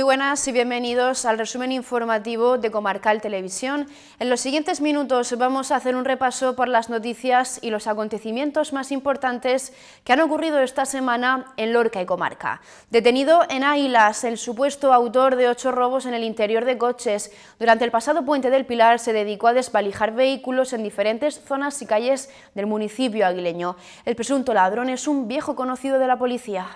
Muy buenas y bienvenidos al resumen informativo de Comarcal Televisión. En los siguientes minutos vamos a hacer un repaso por las noticias y los acontecimientos más importantes que han ocurrido esta semana en Lorca y Comarca. Detenido en Águilas, el supuesto autor de ocho robos en el interior de coches. Durante el pasado puente del Pilar se dedicó a desvalijar vehículos en diferentes zonas y calles del municipio aguileño. El presunto ladrón es un viejo conocido de la policía.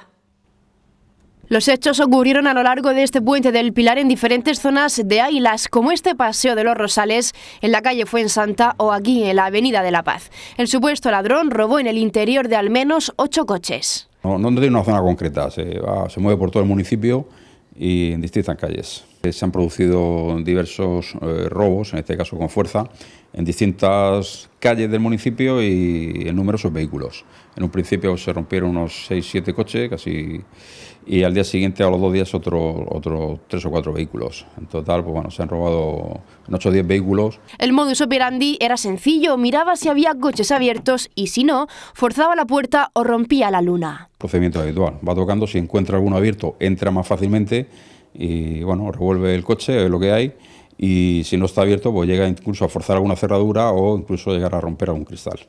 Los hechos ocurrieron a lo largo de este puente del Pilar en diferentes zonas de Águilas, como este paseo de los Rosales en la calle Fuensanta o aquí en la Avenida de la Paz. El supuesto ladrón robó en el interior de al menos ocho coches. No, no tiene una zona concreta, se, mueve por todo el municipio y en distintas calles. Eh, se han producido diversos eh, robos, en este caso con fuerza, en distintas calles del municipio y en numerosos vehículos. En un principio se rompieron unos 6-7 coches, casi y al día siguiente, a los dos días, otros otro tres o cuatro vehículos. En total, pues bueno, se han robado 8 o 10 vehículos. El modus operandi era sencillo, miraba si había coches abiertos y si no, forzaba la puerta o rompía la luna. Procedimiento habitual, va tocando, si encuentra alguno abierto, entra más fácilmente y bueno, revuelve el coche, lo que hay y si no está abierto, pues llega incluso a forzar alguna cerradura o incluso llegar a romper algún cristal.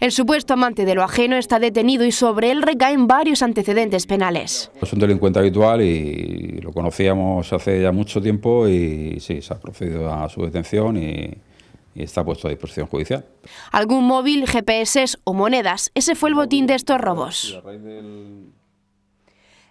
El supuesto amante de lo ajeno está detenido y sobre él recaen varios antecedentes penales. Es un delincuente habitual y lo conocíamos hace ya mucho tiempo y sí, se ha procedido a su detención y está puesto a disposición judicial. Algún móvil, GPS o monedas, ese fue el botín de estos robos.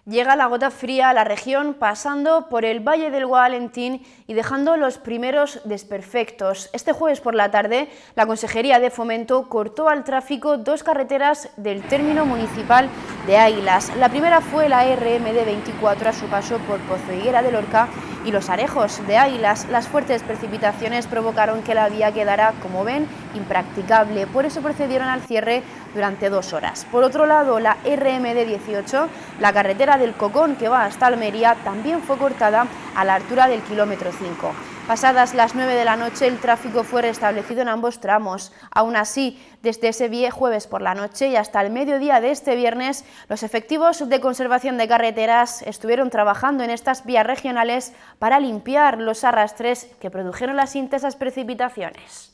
Llega la gota fría a la región pasando por el Valle del Guadalentín y dejando los primeros desperfectos. Este jueves por la tarde, la Consejería de Fomento cortó al tráfico dos carreteras del término municipal de Águilas. La primera fue la RMD 24 a su paso por Pozo Higuera de Lorca y los arejos de águilas, las fuertes precipitaciones provocaron que la vía quedara, como ven, impracticable. Por eso procedieron al cierre durante dos horas. Por otro lado, la RMD 18, la carretera del Cocón que va hasta Almería, también fue cortada a la altura del kilómetro 5. Pasadas las 9 de la noche el tráfico fue restablecido en ambos tramos. Aún así, desde ese viernes jueves por la noche y hasta el mediodía de este viernes, los efectivos de conservación de carreteras estuvieron trabajando en estas vías regionales para limpiar los arrastres que produjeron las intensas precipitaciones.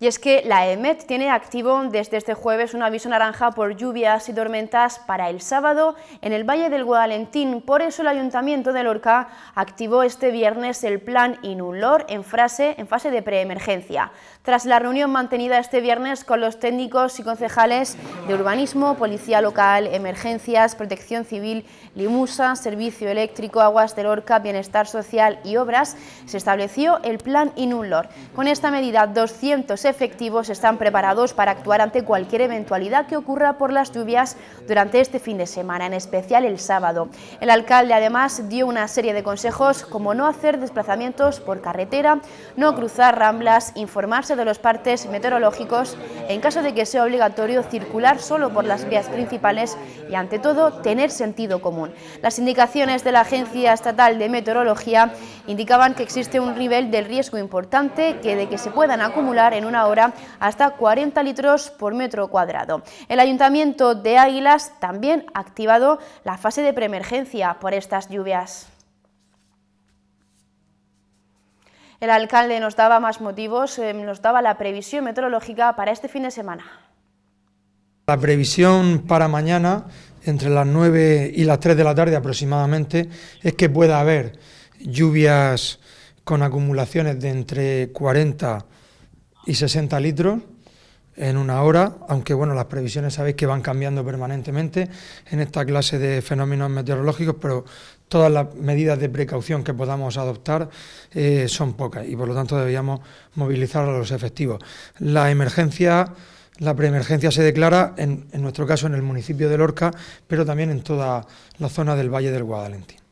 Y es que la EMET tiene activo desde este jueves un aviso naranja por lluvias y tormentas para el sábado en el Valle del Guadalentín. Por eso el Ayuntamiento de Lorca activó este viernes el plan Inulor en, en fase de preemergencia tras la reunión mantenida este viernes con los técnicos y concejales de urbanismo, policía local, emergencias, protección civil, limusa, servicio eléctrico, aguas de Lorca, bienestar social y obras, se estableció el plan Inunlor. Con esta medida, 200 efectivos están preparados para actuar ante cualquier eventualidad que ocurra por las lluvias durante este fin de semana, en especial el sábado. El alcalde además dio una serie de consejos como no hacer desplazamientos por carretera, no cruzar ramblas, informarse de los partes meteorológicos, en caso de que sea obligatorio circular solo por las vías principales y, ante todo, tener sentido común. Las indicaciones de la Agencia Estatal de Meteorología indicaban que existe un nivel de riesgo importante que de que se puedan acumular en una hora hasta 40 litros por metro cuadrado. El Ayuntamiento de Águilas también ha activado la fase de preemergencia por estas lluvias. El alcalde nos daba más motivos, eh, nos daba la previsión meteorológica para este fin de semana. La previsión para mañana, entre las 9 y las 3 de la tarde aproximadamente, es que pueda haber lluvias con acumulaciones de entre 40 y 60 litros, en una hora, aunque bueno, las previsiones sabéis que van cambiando permanentemente en esta clase de fenómenos meteorológicos, pero todas las medidas de precaución que podamos adoptar eh, son pocas y por lo tanto debíamos movilizar a los efectivos. La emergencia, la preemergencia se declara en, en nuestro caso en el municipio de Lorca, pero también en toda la zona del Valle del Guadalentín.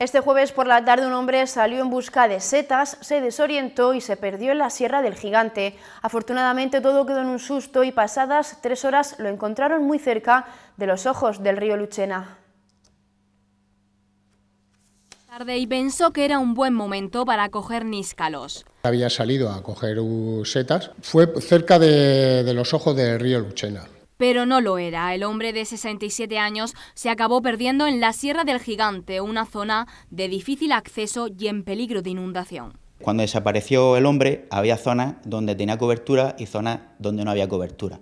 Este jueves por la tarde un hombre salió en busca de setas, se desorientó y se perdió en la Sierra del Gigante. Afortunadamente todo quedó en un susto y pasadas tres horas lo encontraron muy cerca de los ojos del río Luchena y pensó que era un buen momento para coger níscalos. Había salido a coger setas, fue cerca de, de los ojos del río Luchena pero no lo era. El hombre de 67 años se acabó perdiendo en la Sierra del Gigante, una zona de difícil acceso y en peligro de inundación. Cuando desapareció el hombre, había zonas donde tenía cobertura y zonas donde no había cobertura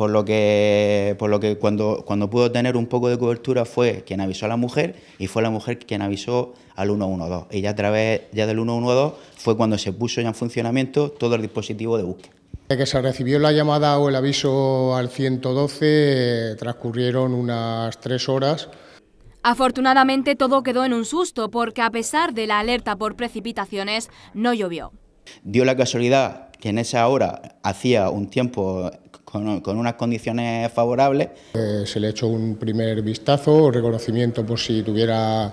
por lo que, por lo que cuando, cuando pudo tener un poco de cobertura fue quien avisó a la mujer y fue la mujer quien avisó al 112. Y ya a través ya del 112 fue cuando se puso ya en funcionamiento todo el dispositivo de búsqueda. Desde que se recibió la llamada o el aviso al 112 eh, transcurrieron unas tres horas. Afortunadamente todo quedó en un susto porque a pesar de la alerta por precipitaciones no llovió. Dio la casualidad que en esa hora hacía un tiempo con, unas condiciones favorables. Eh, se le echó un primer vistazo, reconocimiento por si tuviera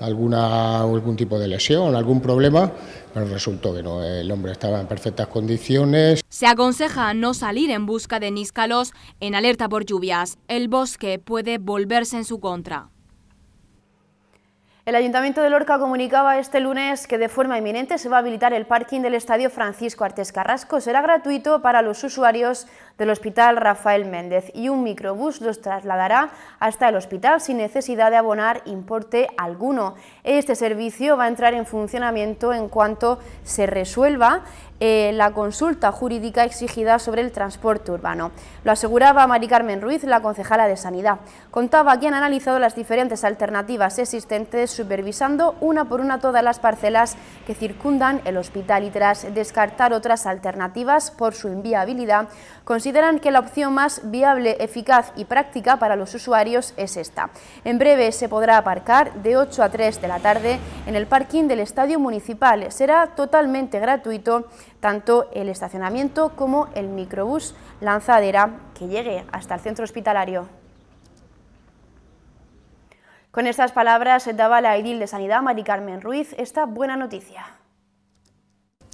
alguna, algún tipo de lesión, algún problema, pero resultó que no, el hombre estaba en perfectas condiciones. Se aconseja no salir en busca de níscalos en alerta por lluvias. El bosque puede volverse en su contra. El Ayuntamiento de Lorca comunicaba este lunes que de forma inminente se va a habilitar el parking del Estadio Francisco Artes Carrasco. Será gratuito para los usuarios del Hospital Rafael Méndez y un microbús los trasladará hasta el hospital sin necesidad de abonar importe alguno. Este servicio va a entrar en funcionamiento en cuanto se resuelva eh, la consulta jurídica exigida sobre el transporte urbano. Lo aseguraba Mari Carmen Ruiz, la concejala de Sanidad. Contaba que han analizado las diferentes alternativas existentes supervisando una por una todas las parcelas que circundan el hospital y tras descartar otras alternativas por su inviabilidad, consideran que la opción más viable, eficaz y práctica para los usuarios es esta. En breve se podrá aparcar de 8 a 3 de la tarde en el parking del Estadio Municipal. Será totalmente gratuito tanto el estacionamiento como el microbús lanzadera que llegue hasta el centro hospitalario. Con estas palabras se daba la edil de Sanidad, Mari Carmen Ruiz, esta buena noticia.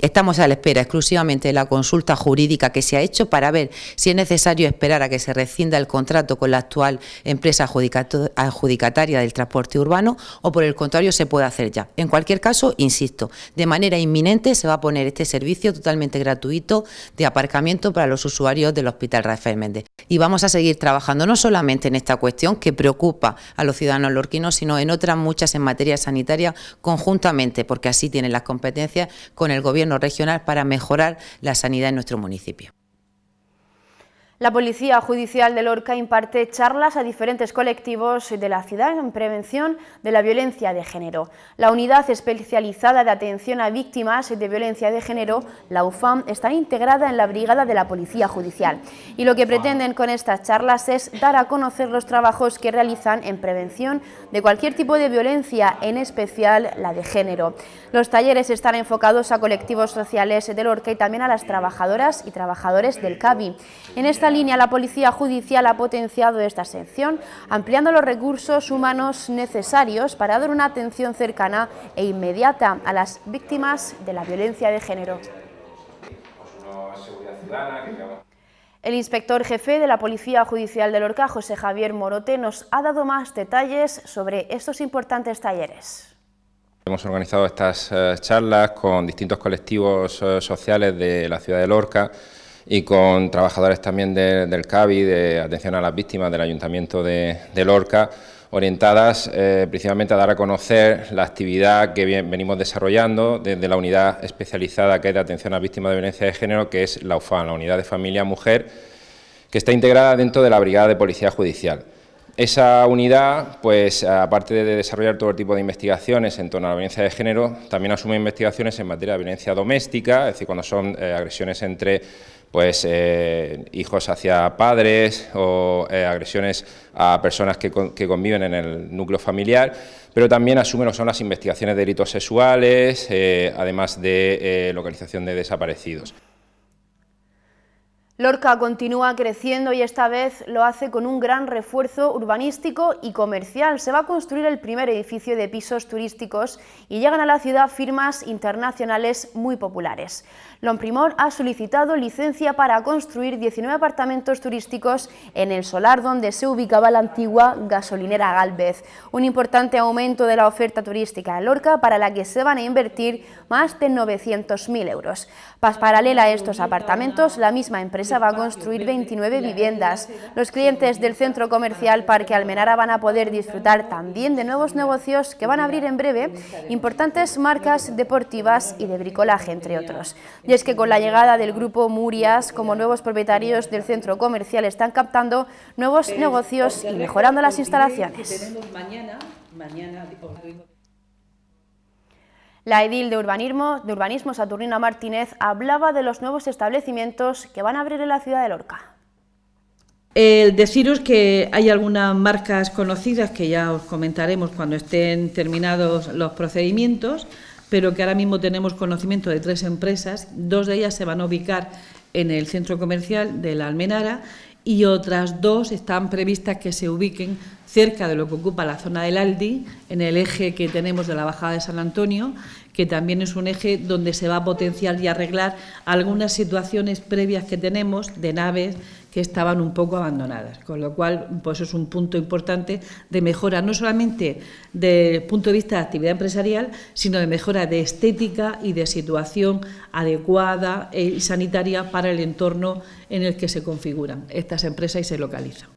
Estamos a la espera exclusivamente de la consulta jurídica que se ha hecho para ver si es necesario esperar a que se rescinda el contrato con la actual empresa adjudicataria del transporte urbano o por el contrario se puede hacer ya. En cualquier caso, insisto, de manera inminente se va a poner este servicio totalmente gratuito de aparcamiento para los usuarios del Hospital Rafael Méndez. Y vamos a seguir trabajando no solamente en esta cuestión que preocupa a los ciudadanos lorquinos, sino en otras muchas en materia sanitaria conjuntamente, porque así tienen las competencias con el Gobierno regional para mejorar la sanidad en nuestro municipio. La Policía Judicial de Lorca imparte charlas a diferentes colectivos de la ciudad en prevención de la violencia de género. La Unidad Especializada de Atención a Víctimas de Violencia de Género, la UFAM, está integrada en la Brigada de la Policía Judicial. Y lo que pretenden con estas charlas es dar a conocer los trabajos que realizan en prevención de cualquier tipo de violencia, en especial la de género. Los talleres están enfocados a colectivos sociales de Lorca y también a las trabajadoras y trabajadores del CABI. En esta esta línea, la Policía Judicial ha potenciado esta sección, ampliando los recursos humanos necesarios para dar una atención cercana e inmediata a las víctimas de la violencia de género. El inspector jefe de la Policía Judicial de Lorca, José Javier Morote, nos ha dado más detalles sobre estos importantes talleres. Hemos organizado estas eh, charlas con distintos colectivos eh, sociales de la ciudad de Lorca, y con trabajadores también del CABI, de atención a las víctimas del Ayuntamiento de, Lorca, orientadas eh, principalmente a dar a conocer la actividad que venimos desarrollando desde la unidad especializada que es de atención a víctimas de violencia de género, que es la UFAN, la Unidad de Familia Mujer, que está integrada dentro de la Brigada de Policía Judicial. Esa unidad, pues aparte de desarrollar todo tipo de investigaciones en torno a la violencia de género, también asume investigaciones en materia de violencia doméstica, es decir, cuando son eh, agresiones entre pues eh, hijos hacia padres o eh, agresiones a personas que, conviven en el núcleo familiar, pero también asumen lo son las investigaciones de delitos sexuales, eh, además de localización de desaparecidos. Lorca continúa creciendo y esta vez lo hace con un gran refuerzo urbanístico y comercial. Se va a construir el primer edificio de pisos turísticos y llegan a la ciudad firmas internacionales muy populares. Lomprimor ha solicitado licencia para construir 19 apartamentos turísticos en el solar donde se ubicaba la antigua gasolinera Galvez. Un importante aumento de la oferta turística en Lorca para la que se van a invertir más de 900.000 euros. paralela a estos apartamentos, la misma empresa va a construir 29 viviendas. Los clientes del centro comercial Parque Almenara van a poder disfrutar también de nuevos negocios que van a abrir en breve, importantes marcas deportivas y de bricolaje, entre otros. Y es que con la llegada del grupo Murias como nuevos propietarios del centro comercial están captando nuevos negocios y mejorando las instalaciones. La edil de urbanismo, de urbanismo Saturnina Martínez hablaba de los nuevos establecimientos que van a abrir en la ciudad de Lorca. Eh, deciros que hay algunas marcas conocidas que ya os comentaremos cuando estén terminados los procedimientos, pero que ahora mismo tenemos conocimiento de tres empresas. Dos de ellas se van a ubicar en el centro comercial de la Almenara y otras dos están previstas que se ubiquen cerca de lo que ocupa la zona del Aldi, en el eje que tenemos de la bajada de San Antonio, que también es un eje donde se va a potenciar y arreglar algunas situaciones previas que tenemos de naves que estaban un poco abandonadas, con lo cual pues es un punto importante de mejora no solamente del punto de vista de actividad empresarial, sino de mejora de estética y de situación adecuada y sanitaria para el entorno en el que se configuran estas empresas y se localizan.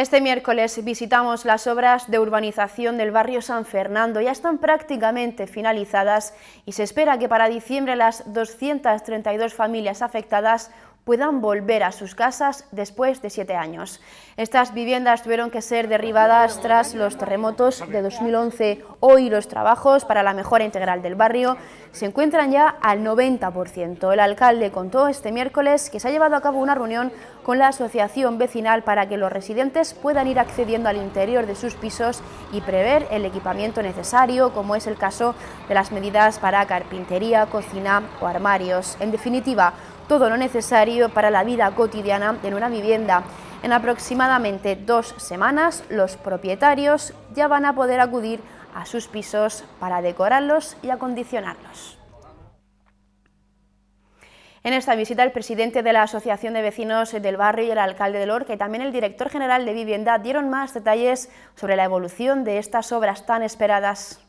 Este miércoles visitamos las obras de urbanización del barrio San Fernando. Ya están prácticamente finalizadas y se espera que para diciembre las 232 familias afectadas puedan volver a sus casas después de siete años. Estas viviendas tuvieron que ser derribadas tras los terremotos de 2011. Hoy los trabajos para la mejora integral del barrio se encuentran ya al 90%. El alcalde contó este miércoles que se ha llevado a cabo una reunión con la asociación vecinal para que los residentes puedan ir accediendo al interior de sus pisos y prever el equipamiento necesario, como es el caso de las medidas para carpintería, cocina o armarios. En definitiva, todo lo necesario para la vida cotidiana en una vivienda. En aproximadamente dos semanas, los propietarios ya van a poder acudir a sus pisos para decorarlos y acondicionarlos. En esta visita, el presidente de la Asociación de Vecinos del Barrio y el alcalde de Lorca y también el director general de Vivienda dieron más detalles sobre la evolución de estas obras tan esperadas.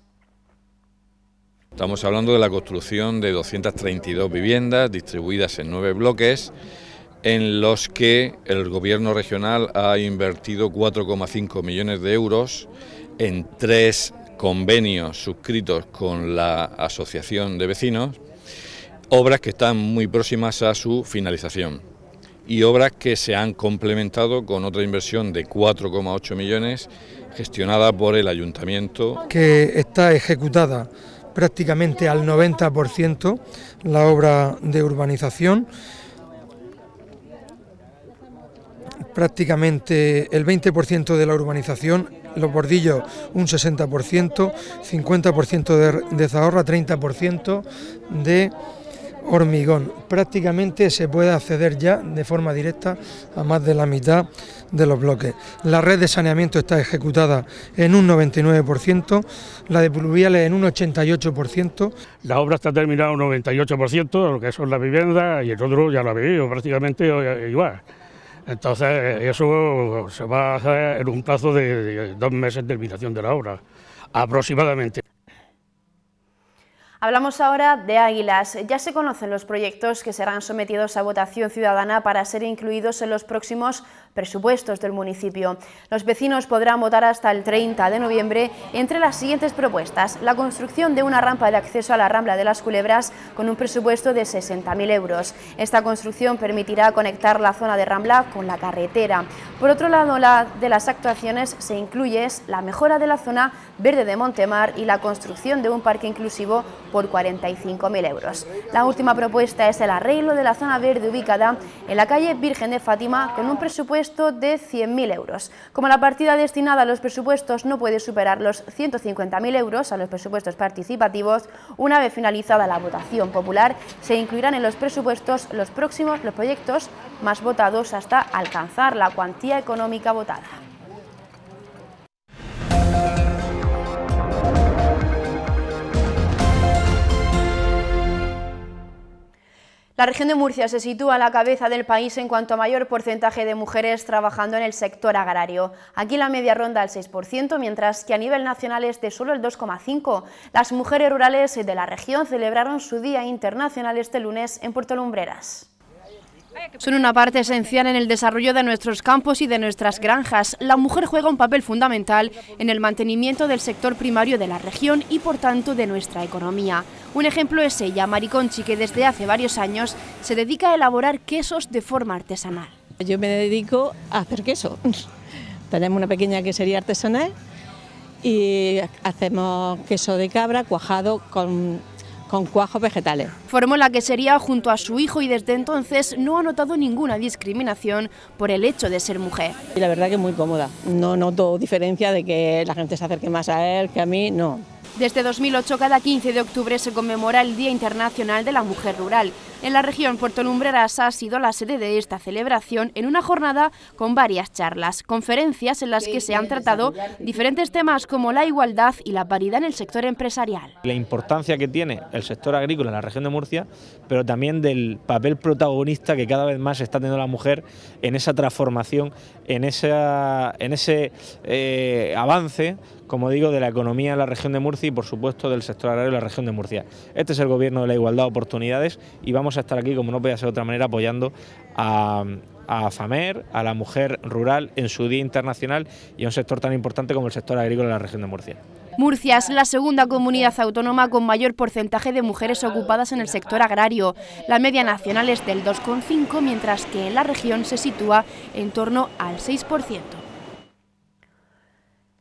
Estamos hablando de la construcción de 232 viviendas distribuidas en nueve bloques en los que el gobierno regional ha invertido 4,5 millones de euros en tres convenios suscritos con la Asociación de Vecinos, obras que están muy próximas a su finalización y obras que se han complementado con otra inversión de 4,8 millones gestionada por el ayuntamiento. Que está ejecutada prácticamente al 90% la obra de urbanización, prácticamente el 20% de la urbanización, los bordillos un 60%, 50% de, de Zahorra, 30% de hormigón. Prácticamente se puede acceder ya de forma directa a más de la mitad de los bloques. La red de saneamiento está ejecutada en un 99%, la de pluviales en un 88%. La obra está terminada un 98%, lo que son las viviendas, y el otro ya lo ha vivido prácticamente eh, igual. Entonces eso se va a hacer en un plazo de dos meses de terminación de la obra, aproximadamente. Hablamos ahora de Águilas. Ya se conocen los proyectos que serán sometidos a votación ciudadana para ser incluidos en los próximos presupuestos del municipio. Los vecinos podrán votar hasta el 30 de noviembre entre las siguientes propuestas. La construcción de una rampa de acceso a la Rambla de las Culebras con un presupuesto de 60.000 euros. Esta construcción permitirá conectar la zona de Rambla con la carretera. Por otro lado, la de las actuaciones se incluye la mejora de la zona verde de Montemar y la construcción de un parque inclusivo por 45.000 euros. La última propuesta es el arreglo de la zona verde ubicada en la calle Virgen de Fátima con un presupuesto de 100.000 euros. Como la partida destinada a los presupuestos no puede superar los 150.000 euros a los presupuestos participativos, una vez finalizada la votación popular, se incluirán en los presupuestos los próximos los proyectos más votados hasta alcanzar la cuantía económica votada. La región de Murcia se sitúa a la cabeza del país en cuanto a mayor porcentaje de mujeres trabajando en el sector agrario. Aquí la media ronda el 6%, mientras que a nivel nacional es de solo el 2,5%. Las mujeres rurales de la región celebraron su Día Internacional este lunes en Puerto Lumbreras. Son una parte esencial en el desarrollo de nuestros campos y de nuestras granjas. La mujer juega un papel fundamental en el mantenimiento del sector primario de la región y por tanto de nuestra economía. Un ejemplo es ella, Mariconchi, que desde hace varios años se dedica a elaborar quesos de forma artesanal. Yo me dedico a hacer queso. Tenemos una pequeña quesería artesanal y hacemos queso de cabra cuajado con con cuajos vegetales. Formó la sería junto a su hijo y desde entonces no ha notado ninguna discriminación por el hecho de ser mujer. Y la verdad que es muy cómoda, no noto diferencia de que la gente se acerque más a él que a mí, no. Desde 2008, cada 15 de octubre se conmemora el Día Internacional de la Mujer Rural. En la región Puerto Lumbreras ha sido la sede de esta celebración en una jornada con varias charlas, conferencias en las que se han tratado diferentes temas como la igualdad y la paridad en el sector empresarial. La importancia que tiene el sector agrícola en la región de Murcia, pero también del papel protagonista que cada vez más está teniendo la mujer en esa transformación, en, esa, en ese eh, avance como digo, de la economía en la región de Murcia y, por supuesto, del sector agrario de la región de Murcia. Este es el gobierno de la igualdad de oportunidades y vamos a estar aquí, como no podía ser de otra manera, apoyando a, a FAMER, a la mujer rural en su Día Internacional y a un sector tan importante como el sector agrícola de la región de Murcia. Murcia es la segunda comunidad autónoma con mayor porcentaje de mujeres ocupadas en el sector agrario. La media nacional es del 2,5, mientras que en la región se sitúa en torno al 6%.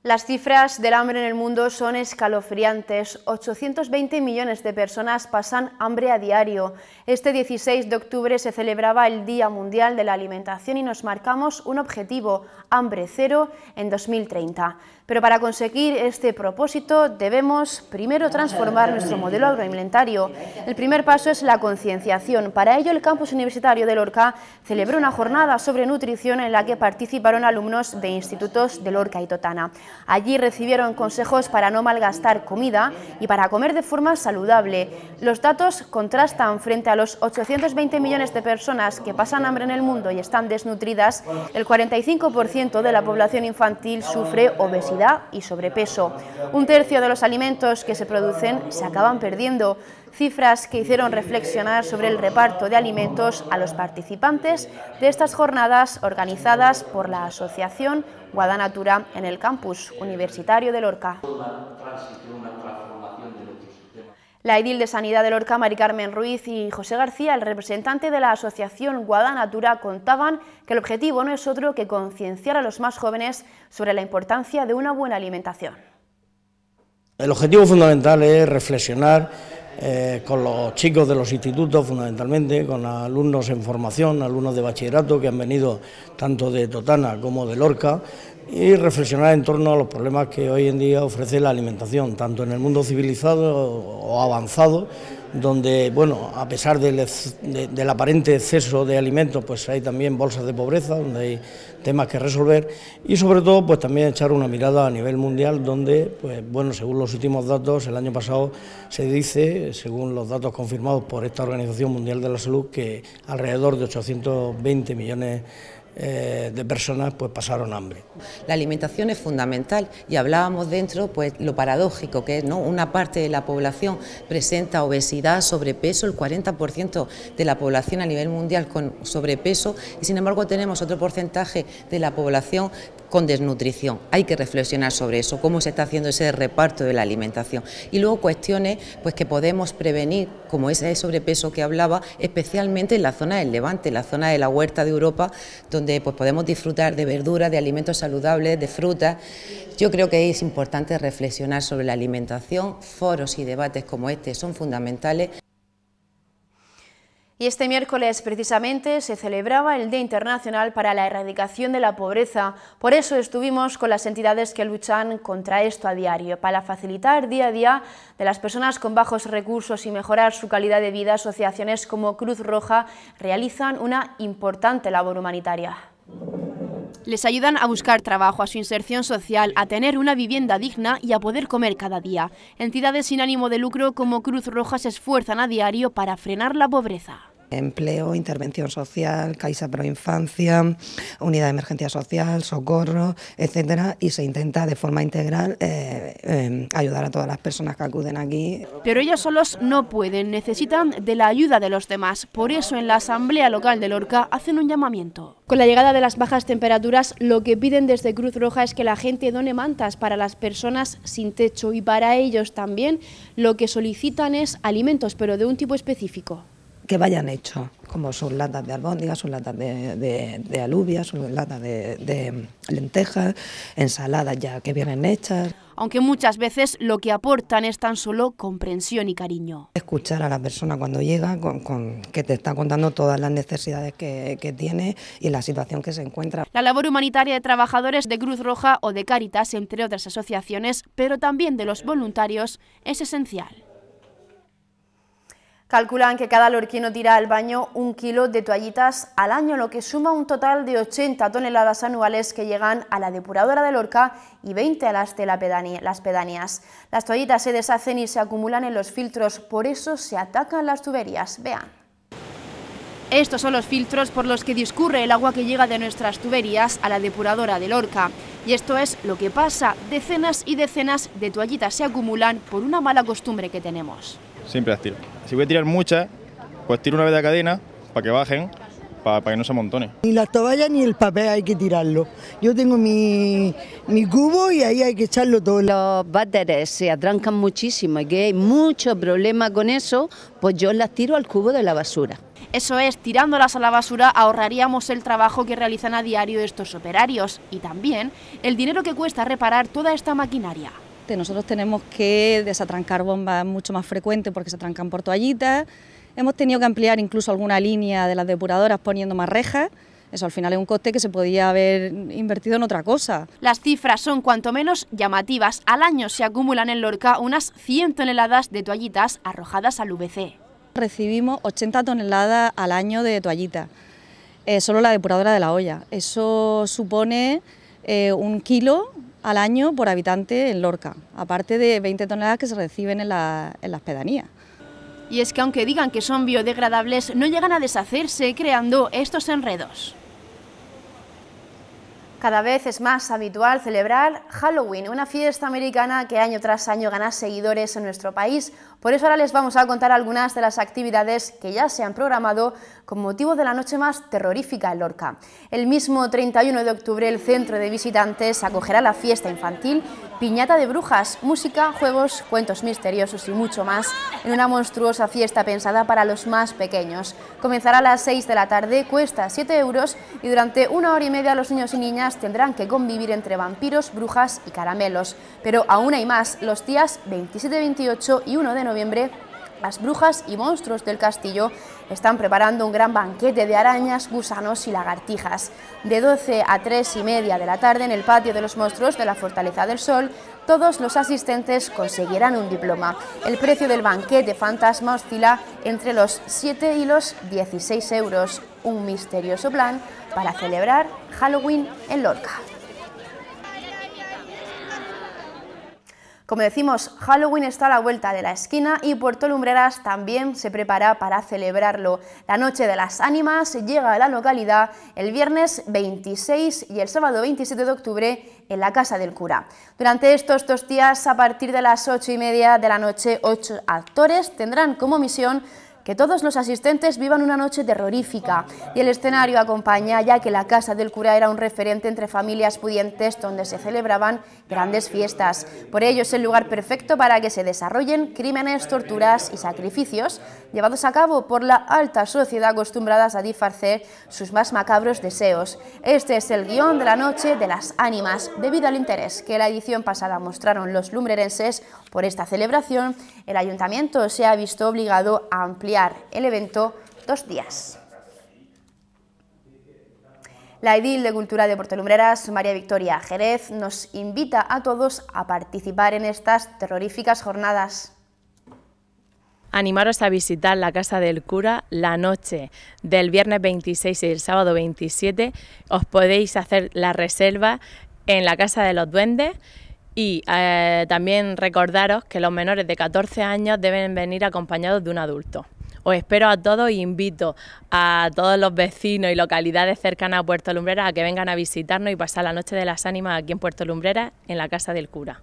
Las cifras del hambre en el mundo son escalofriantes. 820 millones de personas pasan hambre a diario. Este 16 de octubre se celebraba el Día Mundial de la Alimentación y nos marcamos un objetivo, hambre cero en 2030. Pero para conseguir este propósito debemos primero transformar nuestro modelo agroalimentario. El primer paso es la concienciación. Para ello el campus universitario de Lorca celebró una jornada sobre nutrición en la que participaron alumnos de institutos de Lorca y Totana. Allí recibieron consejos para no malgastar comida y para comer de forma saludable. Los datos contrastan frente a los 820 millones de personas que pasan hambre en el mundo y están desnutridas, el 45% de la población infantil sufre obesidad y sobrepeso. Un tercio de los alimentos que se producen se acaban perdiendo, cifras que hicieron reflexionar sobre el reparto de alimentos a los participantes de estas jornadas organizadas por la Asociación Guadanatura en el campus universitario de Lorca. La edil de Sanidad de Lorca, Mari Carmen Ruiz y José García, el representante de la asociación Guada Natura, contaban que el objetivo no es otro que concienciar a los más jóvenes sobre la importancia de una buena alimentación. El objetivo fundamental es reflexionar eh, con los chicos de los institutos fundamentalmente, con alumnos en formación, alumnos de bachillerato que han venido tanto de Totana como de Lorca, y reflexionar en torno a los problemas que hoy en día ofrece la alimentación, tanto en el mundo civilizado o avanzado, donde, bueno, a pesar del, del, aparente exceso de alimentos, pues hay también bolsas de pobreza, donde hay temas que resolver y sobre todo, pues también echar una mirada a nivel mundial, donde, pues bueno, según los últimos datos, el año pasado se dice, según los datos confirmados por esta Organización Mundial de la Salud, que alrededor de 820 millones de eh, de personas pues pasaron hambre. La alimentación es fundamental y hablábamos dentro pues lo paradójico que es, ¿no? Una parte de la población presenta obesidad, sobrepeso, el 40% de la población a nivel mundial con sobrepeso y sin embargo tenemos otro porcentaje de la población con desnutrición. Hay que reflexionar sobre eso, cómo se está haciendo ese reparto de la alimentación. Y luego cuestiones pues, que podemos prevenir, como ese sobrepeso que hablaba, especialmente en la zona del Levante, la zona de la huerta de Europa, donde pues, podemos disfrutar de verduras, de alimentos saludables, de frutas. Yo creo que es importante reflexionar sobre la alimentación, foros y debates como este son fundamentales. Y este miércoles precisamente se celebraba el Día Internacional para la Erradicación de la Pobreza. Por eso estuvimos con las entidades que luchan contra esto a diario, para facilitar día a día de las personas con bajos recursos y mejorar su calidad de vida. Asociaciones como Cruz Roja realizan una importante labor humanitaria. Les ayudan a buscar trabajo, a su inserción social, a tener una vivienda digna y a poder comer cada día. Entidades sin ánimo de lucro como Cruz Roja se esfuerzan a diario para frenar la pobreza. Empleo, Intervención Social, Caixa Pro Infancia, Unidad de Emergencia Social, Socorro, etcétera, y se intenta de forma integral eh, em, ayudar a todas las personas que acuden aquí. Pero ellos solos no pueden, necesitan de la ayuda de los demás. Por eso en la Asamblea Local de Lorca hacen un llamamiento. Con la llegada de las bajas temperaturas, lo que piden desde Cruz Roja es que la gente done mantas para las personas sin techo y para ellos también lo que solicitan es alimentos, pero de un tipo específico que vayan hechos, como sus latas de albóndigas, sus latas de, de, alubias, sus latas de, lentejas, ensaladas ya que vienen hechas. Aunque muchas veces lo que aportan es tan solo comprensión y cariño. Escuchar a la persona cuando llega, que te está contando todas las necesidades que, que tiene y la situación que se encuentra. La labor humanitaria de trabajadores de Cruz Roja o de Cáritas, entre otras asociaciones, pero también de los voluntarios, es esencial. Calculan que cada lorquino tira al baño un kilo de toallitas al año, lo que suma un total de 80 toneladas anuales que llegan a la depuradora de Lorca y 20 a las de las pedanías. Las toallitas se deshacen y se acumulan en los filtros, por eso se atacan las tuberías. Vean. Estos son los filtros por los que discurre el agua que llega de nuestras tuberías a la depuradora de Lorca. Y esto es lo que pasa, decenas y decenas de toallitas se acumulan por una mala costumbre que tenemos siempre las tiro. Si voy a tirar muchas, pues tiro una vez de cadena para que bajen, para, que no se amontone. Ni las toallas ni el papel hay que tirarlo. Yo tengo mi, cubo y ahí hay que echarlo todo. Los bateres se atrancan muchísimo y que hay mucho problema con eso, pues yo las tiro al cubo de la basura. Eso es, tirándolas a la basura ahorraríamos el trabajo que realizan a diario estos operarios y también el dinero que cuesta reparar toda esta maquinaria. Nosotros tenemos que desatrancar bombas mucho más frecuente porque se atrancan por toallitas. Hemos tenido que ampliar incluso alguna línea de las depuradoras poniendo más rejas. Eso al final es un coste que se podía haber invertido en otra cosa. Las cifras son cuanto menos llamativas. Al año se acumulan en Lorca unas 100 toneladas de toallitas arrojadas al VC. Recibimos 80 toneladas al año de toallitas, eh, solo la depuradora de la olla. Eso supone eh, un kilo al año por habitante en Lorca, aparte de 20 toneladas que se reciben en, la, en las pedanías. Y es que aunque digan que son biodegradables, no llegan a deshacerse creando estos enredos. Cada vez es más habitual celebrar Halloween, una fiesta americana que año tras año gana seguidores en nuestro país. Por eso ahora les vamos a contar algunas de las actividades que ya se han programado con motivo de la noche más terrorífica en Lorca. El mismo 31 de octubre el centro de visitantes acogerá la fiesta infantil piñata de brujas, música, juegos, cuentos misteriosos y mucho más en una monstruosa fiesta pensada para los más pequeños. Comenzará a las 6 de la tarde, cuesta 7 euros y durante una hora y media los niños y niñas tendrán que convivir entre vampiros, brujas y caramelos. Pero aún hay más, los días 27, 28 y 1 de noviembre las brujas y monstruos del castillo están preparando un gran banquete de arañas, gusanos y lagartijas. De 12 a 3 y media de la tarde en el patio de los monstruos de la Fortaleza del Sol, todos los asistentes conseguirán un diploma. El precio del banquete fantasma oscila entre los 7 y los 16 euros. Un misterioso plan para celebrar Halloween en Lorca. Como decimos, Halloween está a la vuelta de la esquina y Puerto Lumbreras también se prepara para celebrarlo. La Noche de las Ánimas llega a la localidad el viernes 26 y el sábado 27 de octubre en la Casa del Cura. Durante estos dos días, a partir de las 8 y media de la noche, ocho actores tendrán como misión que todos los asistentes vivan una noche terrorífica y el escenario acompaña ya que la casa del cura era un referente entre familias pudientes donde se celebraban grandes fiestas. Por ello es el lugar perfecto para que se desarrollen crímenes, torturas y sacrificios llevados a cabo por la alta sociedad acostumbradas a disfarcer sus más macabros deseos. Este es el guión de la noche de las ánimas, debido al interés que la edición pasada mostraron los lumbrerenses por esta celebración, el ayuntamiento se ha visto obligado a ampliar el evento dos días. La edil de Cultura de Portelumbreras, María Victoria Jerez, nos invita a todos a participar en estas terroríficas jornadas. Animaros a visitar la Casa del Cura la noche del viernes 26 y el sábado 27. Os podéis hacer la reserva en la Casa de los Duendes y eh, también recordaros que los menores de 14 años deben venir acompañados de un adulto. Os espero a todos y e invito a todos los vecinos y localidades cercanas a Puerto Lumbrera a que vengan a visitarnos y pasar la noche de las ánimas aquí en Puerto Lumbrera, en la casa del cura.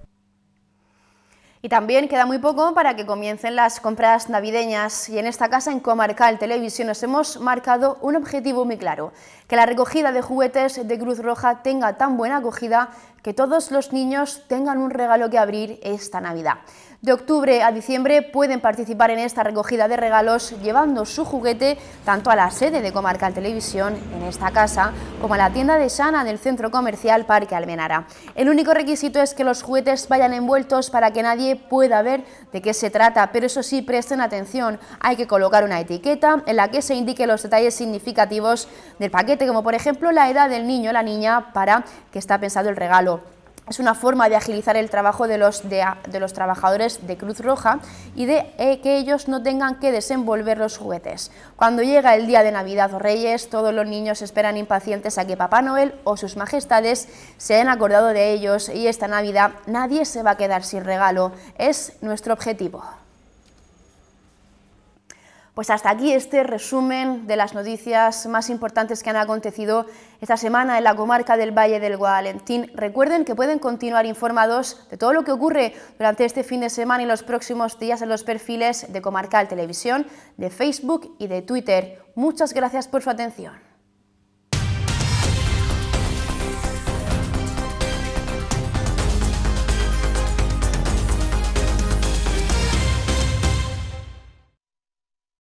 Y también queda muy poco para que comiencen las compras navideñas y en esta casa en Comarcal Televisión nos hemos marcado un objetivo muy claro, que la recogida de juguetes de Cruz Roja tenga tan buena acogida que todos los niños tengan un regalo que abrir esta Navidad. De octubre a diciembre pueden participar en esta recogida de regalos llevando su juguete tanto a la sede de Comarcal Televisión en esta casa como a la tienda de Sana del centro comercial Parque Almenara. El único requisito es que los juguetes vayan envueltos para que nadie pueda ver de qué se trata, pero eso sí presten atención, hay que colocar una etiqueta en la que se indique los detalles significativos del paquete, como por ejemplo la edad del niño o la niña para que está pensado el regalo es una forma de agilizar el trabajo de los, trabajadores de Cruz Roja y de eh, que ellos no tengan que desenvolver los juguetes. Cuando llega el día de Navidad o Reyes, todos los niños esperan impacientes a que Papá Noel o sus majestades se hayan acordado de ellos y esta Navidad nadie se va a quedar sin regalo. Es nuestro objetivo. Pues hasta aquí este resumen de las noticias más importantes que han acontecido esta semana en la comarca del Valle del Guadalentín. Recuerden que pueden continuar informados de todo lo que ocurre durante este fin de semana y los próximos días en los perfiles de Comarcal Televisión, de Facebook y de Twitter. Muchas gracias por su atención.